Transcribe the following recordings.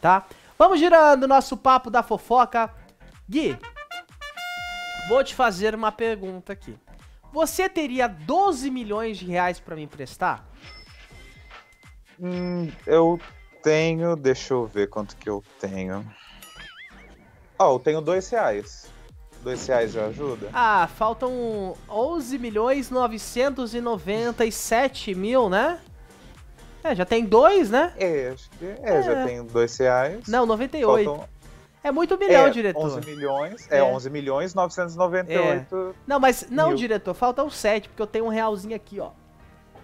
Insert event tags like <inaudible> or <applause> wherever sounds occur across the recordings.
tá? Vamos girando nosso papo da fofoca. Gui, vou te fazer uma pergunta aqui. Você teria 12 milhões de reais para me emprestar? Hum, eu tenho, deixa eu ver quanto que eu tenho. Ó, oh, ah, eu tenho dois reais. Dois reais já ajuda? Ah, faltam 11 milhões 997 mil, né? É, já tem dois, né? É, acho que é, é. já é. tem dois reais. Não, 98. Faltam... É muito milhão, é, diretor. 11 milhões, é, é 11 milhões 998. É. Não, mas não, mil. diretor, falta um 7, porque eu tenho um realzinho aqui, ó.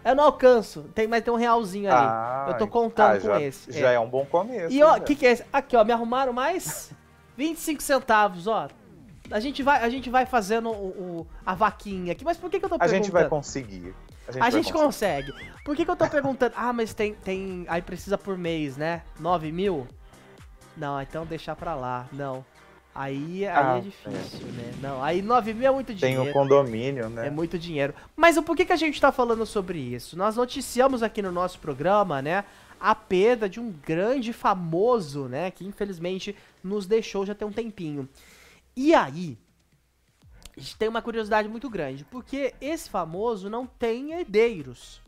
Eu não alcanço, tem, mas tem um realzinho ali. Ah, eu tô ah, contando ah, já, com esse. Já é. é. um bom começo. E ó, o né? que, que é esse? Aqui, ó, me arrumaram mais 25 <laughs> centavos, ó. A gente vai, a gente vai fazendo o, o a vaquinha aqui, mas por que, que eu tô perguntando? A gente vai conseguir. A gente, a gente consegue. Por que, que eu tô perguntando? Ah, mas tem, tem. Aí precisa por mês, né? 9 mil? Não, então deixar pra lá. Não. Aí, ah, aí é difícil, é. né? Não, aí 9 mil é muito dinheiro. Tem o um condomínio, né? É muito dinheiro. Mas por que, que a gente tá falando sobre isso? Nós noticiamos aqui no nosso programa, né? A perda de um grande famoso, né? Que infelizmente nos deixou já tem um tempinho. E aí, a gente tem uma curiosidade muito grande, porque esse famoso não tem herdeiros.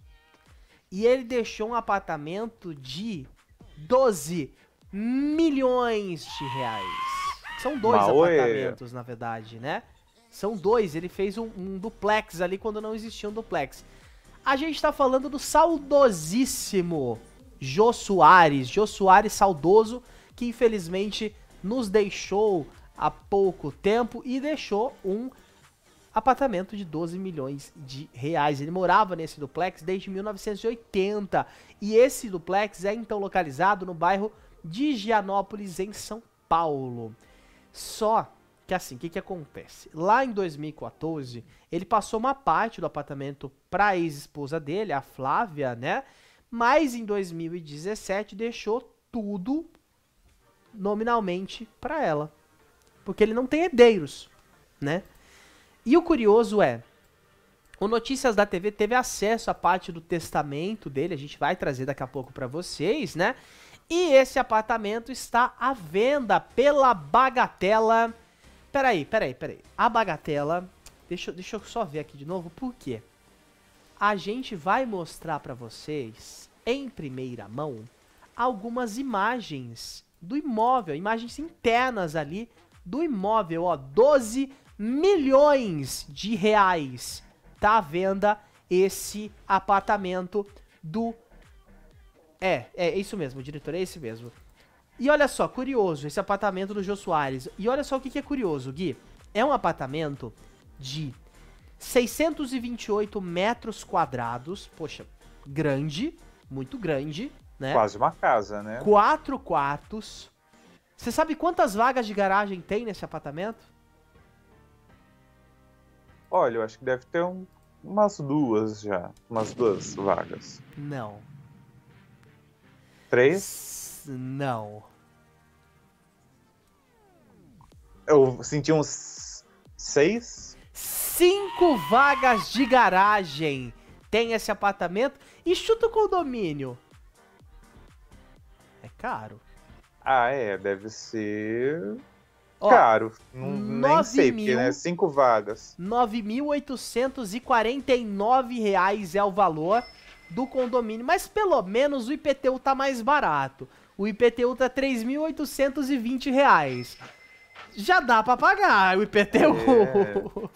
E ele deixou um apartamento de 12 milhões de reais. São dois Maoê. apartamentos, na verdade, né? São dois. Ele fez um, um, duplex ali quando não existia um duplex. A gente tá falando do saudosíssimo Jô Soares. Jô Soares saudoso, que infelizmente nos deixou há pouco tempo e deixou um apartamento de 12 milhões de reais. Ele morava nesse duplex desde 1980 e esse duplex é então localizado no bairro de Gianópolis, em São Paulo. Só que assim, o que, que acontece? Lá em 2014, ele passou uma parte do apartamento para a ex-esposa dele, a Flávia, né? Mas em 2017 deixou tudo nominalmente para ela porque ele não tem herdeiros, né? E o curioso é, o Notícias da TV teve acesso à parte do testamento dele, a gente vai trazer daqui a pouco para vocês, né? E esse apartamento está à venda pela bagatela. Peraí, peraí, peraí. A bagatela. Deixa, deixa eu só ver aqui de novo por quê. A gente vai mostrar para vocês, em primeira mão, algumas imagens do imóvel, imagens internas ali do imóvel, ó, 12 milhões de reais. Tá à venda esse apartamento do É, é isso mesmo, diretor, é esse mesmo. E olha só, curioso, esse apartamento do Jô Soares. E olha só o que, que é curioso, Gui. É um apartamento de 628 metros quadrados. Poxa, grande, muito grande, né? Quase uma casa, né? Quatro quartos, você sabe quantas vagas de garagem tem nesse apartamento? Olha, eu acho que deve ter um, umas duas já. Umas duas vagas. Não. Três? Não. Eu senti uns seis? Cinco vagas de garagem tem esse apartamento e chuta o condomínio. É caro. Ah, é, deve ser Ó, caro. Não, nem sei, mil, porque, né, cinco vagas. R$ 9.849 é o valor do condomínio, mas pelo menos o IPTU tá mais barato. O IPTU tá R$ 3.820. Já dá para pagar o IPTU.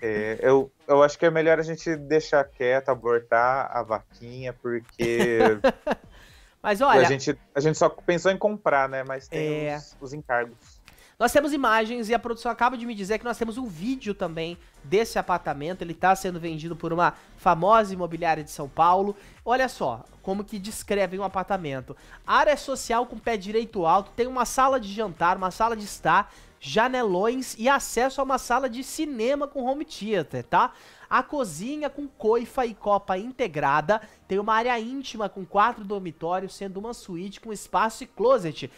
É, é, eu, eu acho que é melhor a gente deixar quieto, abortar a vaquinha, porque <laughs> Mas olha. A gente, a gente só pensou em comprar, né? Mas tem é... os, os encargos. Nós temos imagens e a produção acaba de me dizer que nós temos um vídeo também desse apartamento. Ele está sendo vendido por uma famosa imobiliária de São Paulo. Olha só como que descrevem um apartamento. Área social com pé direito alto, tem uma sala de jantar, uma sala de estar, janelões e acesso a uma sala de cinema com home theater, tá? A cozinha com coifa e copa integrada tem uma área íntima com quatro dormitórios, sendo uma suíte com espaço e closet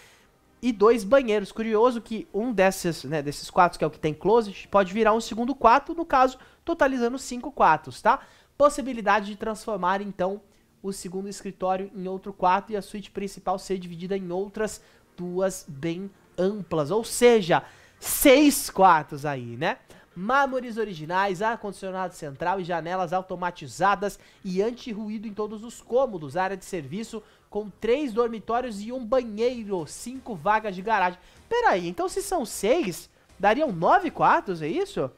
e dois banheiros. Curioso que um desses, né, desses quatro que é o que tem closet, pode virar um segundo quarto, no caso, totalizando cinco quartos, tá? Possibilidade de transformar, então, o segundo escritório em outro quarto e a suíte principal ser dividida em outras duas bem amplas. Ou seja, seis quartos aí, né? mármores originais, ar-condicionado central e janelas automatizadas e anti-ruído em todos os cômodos, área de serviço com três dormitórios e um banheiro, cinco vagas de garagem. Peraí, então se são seis, dariam nove quartos, é isso?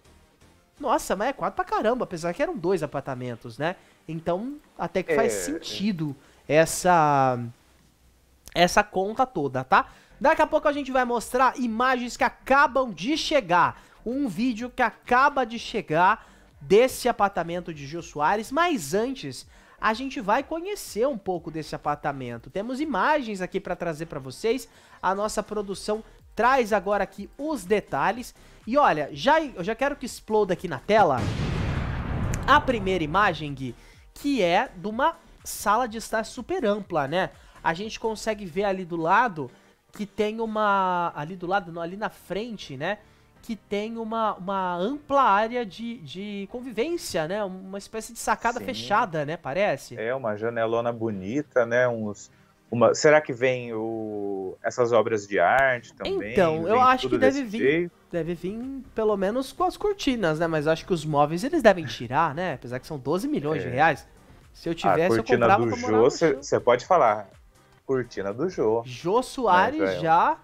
Nossa, mas é quatro pra caramba, apesar que eram dois apartamentos, né? Então, até que faz é... é. sentido essa essa conta toda, tá? Daqui a pouco a gente vai mostrar imagens que acabam de chegar um vídeo que acaba de chegar desse apartamento de Gil Soares, mas antes a gente vai conhecer um pouco desse apartamento. Temos imagens aqui para trazer para vocês. A nossa produção traz agora aqui os detalhes. E olha, já eu já quero que exploda aqui na tela a primeira imagem, Gui, que é de uma sala de estar super ampla, né? A gente consegue ver ali do lado que tem uma ali do lado, não, ali na frente, né? que tem uma, uma ampla área de, de convivência, né? Uma espécie de sacada Sim. fechada, né? Parece. É, uma janelona bonita, né? Uns. Uma, será que vem o, essas obras de arte também? Então, vem eu acho que deve vir. Jeito? Deve vir pelo menos com as cortinas, né? Mas eu acho que os móveis eles devem tirar, né? Apesar que são 12 milhões é. de reais. Se eu tivesse, eu comprava do Jô, Você pode falar. Cortina do Jô. Jô Soares é, já... já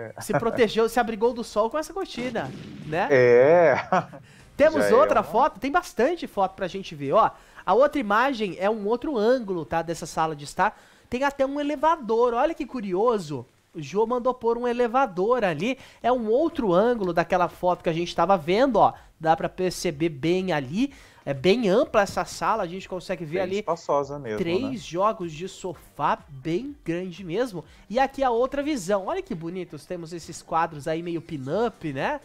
<laughs> Se protegeu, se abrigou do sol com essa cortina, né? É. <laughs> Temos Já é outra é uma... foto, tem bastante foto pra gente ver, ó. A outra imagem é um outro ângulo, tá, dessa sala de estar. Tem até um elevador, olha que curioso. O Jô mandou pôr um elevador ali, é um outro ângulo daquela foto que a gente estava vendo, ó. Dá para perceber bem ali. É bem ampla essa sala, a gente consegue ver bem ali espaçosa mesmo, três né? jogos de sofá bem grande mesmo. E aqui a outra visão. Olha que bonitos, temos esses quadros aí meio pin-up, né?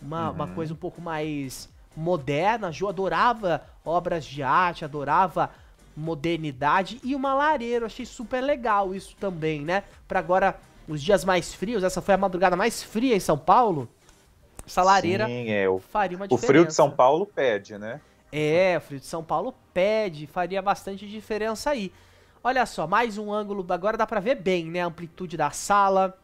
Uma, uhum. uma coisa um pouco mais moderna. Jo adorava obras de arte, adorava modernidade e uma lareira. Eu achei super legal isso também, né? Para agora os dias mais frios, essa foi a madrugada mais fria em São Paulo. Essa lareira Sim, é, o, faria uma diferença. O frio de São Paulo pede, né? É, o Frio de São Paulo pede, faria bastante diferença aí. Olha só, mais um ângulo, agora dá pra ver bem, né, a amplitude da sala.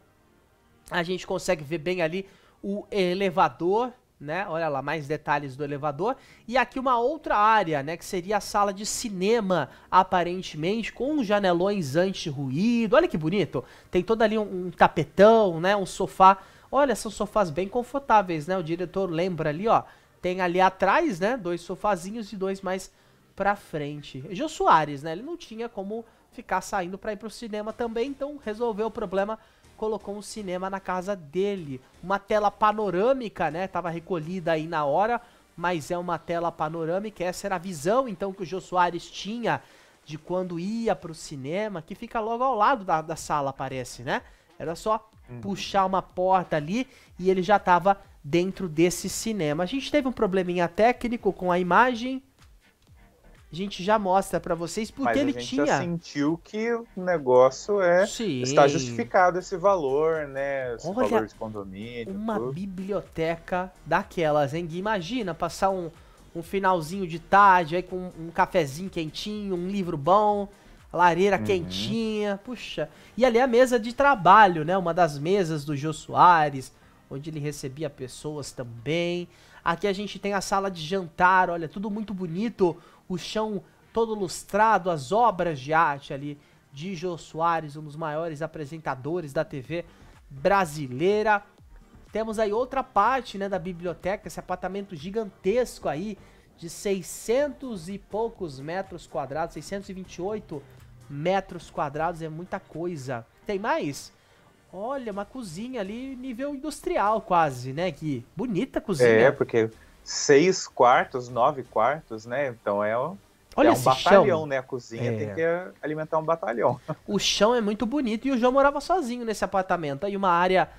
A gente consegue ver bem ali o elevador, né, olha lá, mais detalhes do elevador. E aqui uma outra área, né, que seria a sala de cinema, aparentemente, com janelões anti-ruído. Olha que bonito, tem todo ali um, um tapetão, né, um sofá. Olha, são sofás bem confortáveis, né, o diretor lembra ali, ó tem ali atrás, né? Dois sofazinhos e dois mais pra frente. Jô Soares, né? Ele não tinha como ficar saindo para ir pro cinema também, então resolveu o problema, colocou um cinema na casa dele. Uma tela panorâmica, né? Tava recolhida aí na hora, mas é uma tela panorâmica. Essa era a visão, então, que o Jô Soares tinha de quando ia pro cinema, que fica logo ao lado da, da sala, parece, né? Era só uhum. puxar uma porta ali e ele já tava dentro desse cinema. A gente teve um probleminha técnico com a imagem. A gente já mostra para vocês porque Mas ele tinha. A gente tinha... já sentiu que o negócio é Sim. está justificado esse valor, né? Esse Olha, valor de condomínio. Uma tudo. biblioteca daquelas, hein? Imagina passar um, um finalzinho de tarde aí com um cafezinho quentinho, um livro bom lareira uhum. quentinha, puxa. E ali é a mesa de trabalho, né? Uma das mesas do Jô Soares, onde ele recebia pessoas também. Aqui a gente tem a sala de jantar, olha, tudo muito bonito, o chão todo lustrado, as obras de arte ali de Jô Soares, um dos maiores apresentadores da TV brasileira. Temos aí outra parte, né, da biblioteca, esse apartamento gigantesco aí de 600 e poucos metros quadrados, 628 metros quadrados, é muita coisa. Tem mais? Olha, uma cozinha ali nível industrial quase, né, Gui? Bonita cozinha. É, porque seis quartos, nove quartos, né? Então é um, Olha é um batalhão, chão. né? A cozinha é. tem que alimentar um batalhão. <laughs> O chão é muito bonito e o João morava sozinho nesse apartamento. Aí uma área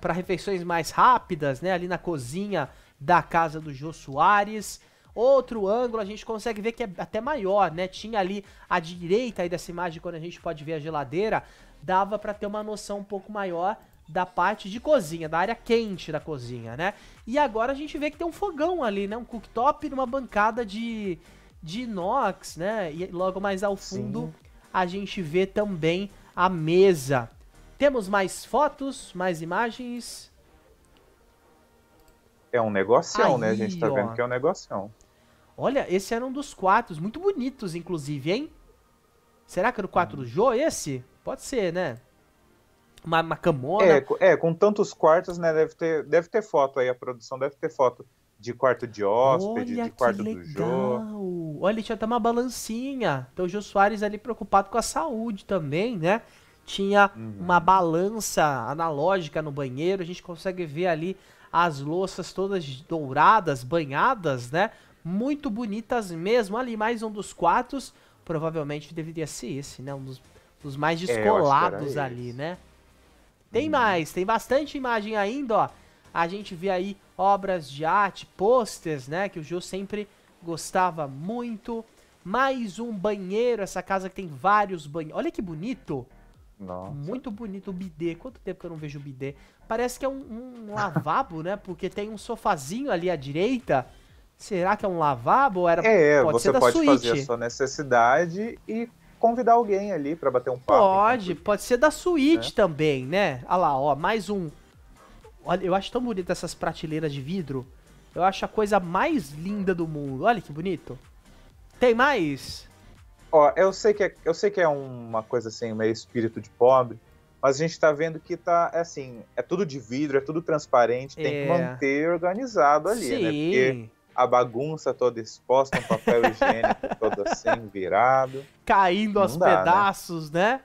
para refeições mais rápidas, né? Ali na cozinha da casa do Jô Soares. Outro ângulo a gente consegue ver que é até maior, né? Tinha ali à direita aí dessa imagem, quando a gente pode ver a geladeira, dava para ter uma noção um pouco maior da parte de cozinha, da área quente da cozinha, né? E agora a gente vê que tem um fogão ali, né? Um cooktop numa bancada de, de inox, né? E logo mais ao fundo Sim. a gente vê também a mesa. Temos mais fotos, mais imagens. É um negocião, Aí, né? A gente tá ó. vendo que é um negocião. Olha, esse era um dos quartos, muito bonitos, inclusive, hein? Será que era o quarto hum. do Joe, esse? Pode ser, né? Uma, uma camona. É, é, com tantos quartos, né? Deve ter, deve ter foto aí, a produção deve ter foto de quarto de hóspede, Olha de quarto do Jô. Olha, tinha até uma balancinha. Então o Jô Soares ali preocupado com a saúde também, né? Tinha uhum. uma balança analógica no banheiro, a gente consegue ver ali as louças todas douradas, banhadas, né? Muito bonitas mesmo. Ali mais um dos quartos, provavelmente deveria ser esse, né? Um dos os mais é, descolados é, ali, né? Tem hum. mais, tem bastante imagem ainda, ó. A gente vê aí obras de arte, posters, né? Que o Jô sempre gostava muito. Mais um banheiro, essa casa que tem vários banheiros. Olha que bonito! Nossa. Muito bonito o bidê. Quanto tempo que eu não vejo o bidê? Parece que é um, um lavabo, <laughs> né? Porque tem um sofazinho ali à direita. Será que é um lavabo? Era, é, pode você pode fazer a sua necessidade e convidar alguém ali para bater um papo. Então, pode, então, pode ser da suíte né? também, né? Olha lá, ó, mais um. Olha, eu acho tão bonito essas prateleiras de vidro. Eu acho a coisa mais linda do mundo. Olha que bonito. Tem mais? Ó, eu sei que é, eu sei que é uma coisa assim, meio espírito de pobre, mas a gente tá vendo que tá é assim, é tudo de vidro, é tudo transparente, é... tem que é. manter organizado ali, Sim. né? Porque a bagunça toda exposta, um papel <laughs> higiênico todo assim, virado. Caindo Não aos dá, né? pedaços, né?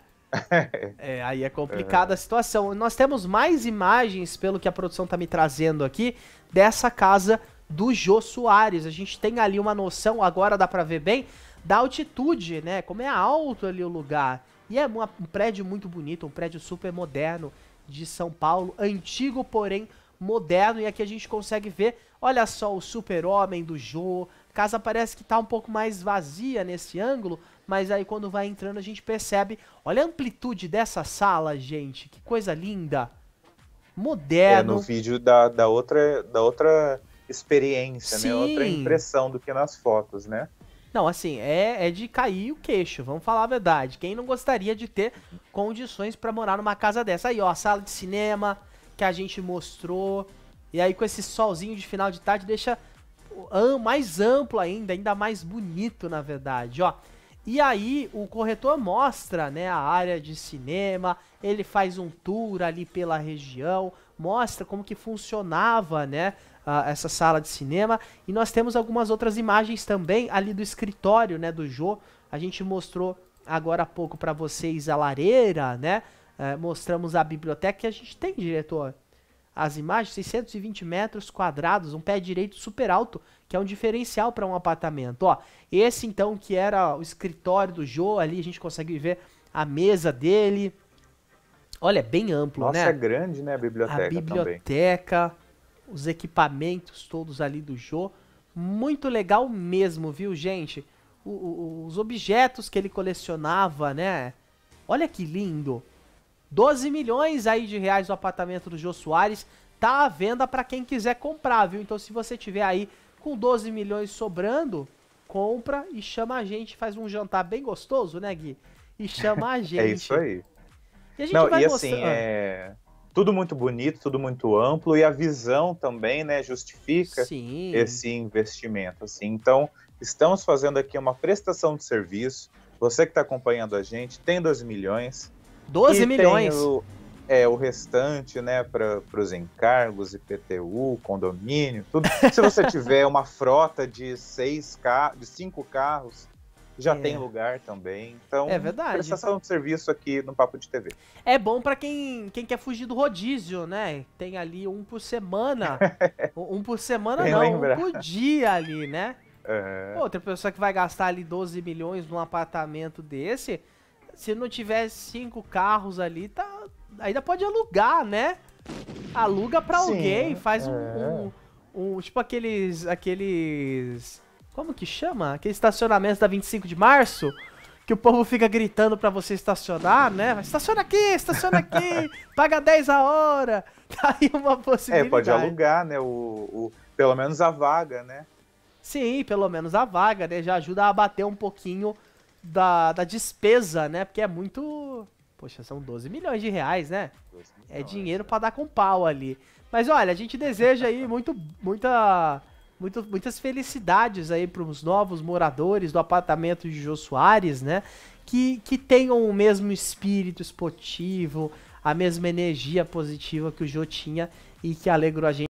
né? <laughs> é, aí é complicada a é. situação. Nós temos mais imagens, pelo que a produção tá me trazendo aqui, dessa casa do Jô Soares. A gente tem ali uma noção, agora dá para ver bem, da altitude, né? Como é alto ali o lugar. E é uma, um prédio muito bonito, um prédio super moderno de São Paulo, antigo, porém moderno. E aqui a gente consegue ver Olha só o super-homem do Joe. A casa parece que está um pouco mais vazia nesse ângulo, mas aí quando vai entrando a gente percebe. Olha a amplitude dessa sala, gente. Que coisa linda. É, Moderno. É, no vídeo da, da, outra, da outra experiência, Sim. né? Outra impressão do que nas fotos, né? Não, assim, é, é de cair o queixo, vamos falar a verdade. Quem não gostaria de ter condições para morar numa casa dessa? Aí, ó, a sala de cinema que a gente mostrou. E aí com esse solzinho de final de tarde deixa mais amplo ainda, ainda mais bonito, na verdade, ó. E aí o corretor mostra, né, a área de cinema, ele faz um tour ali pela região, mostra como que funcionava, né, a, essa sala de cinema. E nós temos algumas outras imagens também ali do escritório, né, do Jô. A gente mostrou agora há pouco para vocês a lareira, né? É, mostramos a biblioteca que a gente tem, diretor as imagens, 620 metros quadrados, um pé direito super alto, que é um diferencial para um apartamento. Ó, esse então que era o escritório do Joe, ali a gente consegue ver a mesa dele. Olha, é bem amplo, Nossa, né? Nossa, é grande, né, a biblioteca A biblioteca, também. os equipamentos todos ali do Joe. Muito legal mesmo, viu, gente? O, o, os objetos que ele colecionava, né? Olha que lindo. 12 milhões aí de reais o apartamento do Jô Soares tá à venda para quem quiser comprar, viu? Então se você tiver aí com 12 milhões sobrando, compra e chama a gente, faz um jantar bem gostoso, né, Gui? E chama a <laughs> gente. é isso aí. E a gente Não, vai e mostrando... assim, ah. é tudo muito bonito, tudo muito amplo e a visão também, né, justifica Sim. esse investimento, assim. Então, estamos fazendo aqui uma prestação de serviço. Você que está acompanhando a gente tem 2 milhões, 12 e milhões. O, é, o restante, né, para os encargos, IPTU, condomínio, tudo. <laughs> Se você tiver uma frota de seis carros, de cinco carros, já é. tem lugar também. Então, é verdade. prestação de serviço aqui no Papo de TV. É bom para quem, quem quer fugir do rodízio, né? Tem ali um por semana. <laughs> um por semana Bem não, lembrar. um por dia ali, né? Uhum. Outra pessoa que vai gastar ali 12 milhões num apartamento desse, se não tiver cinco carros ali, tá, ainda pode alugar, né? Aluga pra Sim, alguém, faz é. um, um, um, Tipo aqueles. aqueles. Como que chama? Aquele estacionamento da 25 de março. Que o povo fica gritando pra você estacionar, né? Estaciona aqui, estaciona aqui, <laughs> paga 10 a hora. <laughs> Tá aí uma é, possibilidade. É, pode alugar, né? O, o, pelo menos a vaga, né? Sim, pelo menos a vaga, né? Já ajuda a abater um pouquinho da, da despesa, né? Porque é muito. Poxa, são 12 milhões de reais, né? é dinheiro né? para dar com pau ali. Mas olha, a gente deseja aí muito, muita, muito, muitas felicidades aí para os novos moradores do apartamento de Jô Soares, né? Que, que tenham o mesmo espírito esportivo, a mesma energia positiva que o Jô tinha e que alegrou a gente.